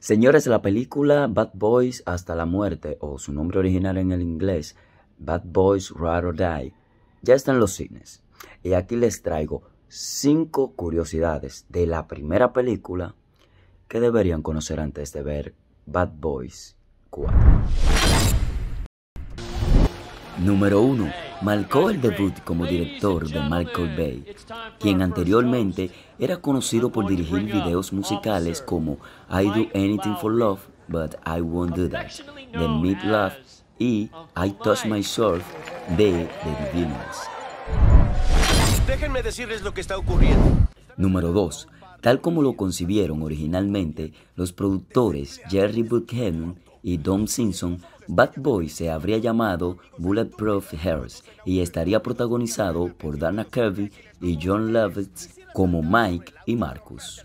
Señores, la película Bad Boys hasta la muerte, o su nombre original en el inglés, Bad Boys Ride or Die, ya está en los cines. Y aquí les traigo cinco curiosidades de la primera película que deberían conocer antes de ver Bad Boys 4. Número 1 marcó el debut como director de Michael Bay, quien anteriormente era conocido por dirigir videos musicales como I Do Anything for Love, But I Won't Do That, The Meet Love y I Touch Myself de The Divinas. Déjenme decirles lo que está ocurriendo. Número 2. Tal como lo concibieron originalmente, los productores Jerry Buchanan y Dom Simpson Bad Boy se habría llamado Bulletproof Hearts y estaría protagonizado por Dana Kirby y John Lovitz como Mike y Marcus.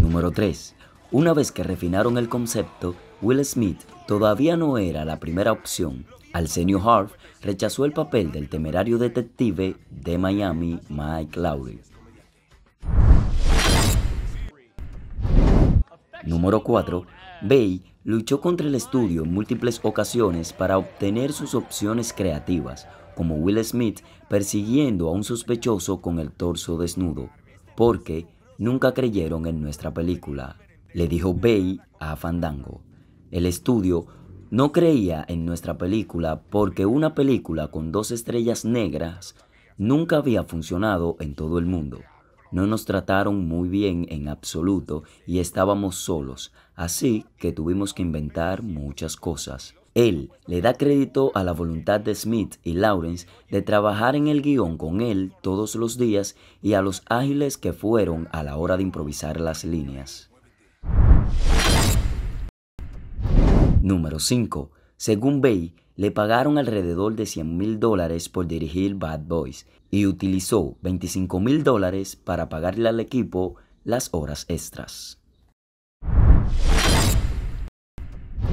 Número 3. Una vez que refinaron el concepto, Will Smith todavía no era la primera opción. Al senior Hart rechazó el papel del temerario detective de Miami, Mike Lowry. Número 4. Bay luchó contra el estudio en múltiples ocasiones para obtener sus opciones creativas, como Will Smith persiguiendo a un sospechoso con el torso desnudo, porque nunca creyeron en nuestra película, le dijo Bay a Fandango. El estudio no creía en nuestra película porque una película con dos estrellas negras nunca había funcionado en todo el mundo. No nos trataron muy bien en absoluto y estábamos solos, así que tuvimos que inventar muchas cosas. Él le da crédito a la voluntad de Smith y Lawrence de trabajar en el guión con él todos los días y a los ágiles que fueron a la hora de improvisar las líneas. Número 5. Según Bay, le pagaron alrededor de 100 mil dólares por dirigir Bad Boys y utilizó 25 mil dólares para pagarle al equipo las horas extras.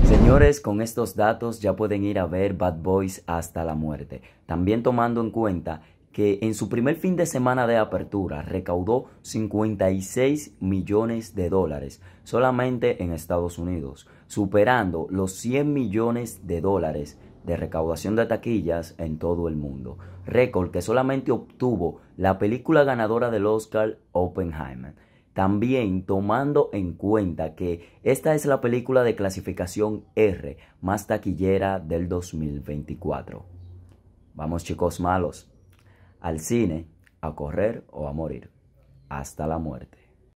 Señores, con estos datos ya pueden ir a ver Bad Boys hasta la muerte, también tomando en cuenta que en su primer fin de semana de apertura recaudó 56 millones de dólares solamente en Estados Unidos, superando los 100 millones de dólares de recaudación de taquillas en todo el mundo, récord que solamente obtuvo la película ganadora del Oscar Oppenheimer. También tomando en cuenta que esta es la película de clasificación R más taquillera del 2024. Vamos chicos malos al cine, a correr o a morir, hasta la muerte.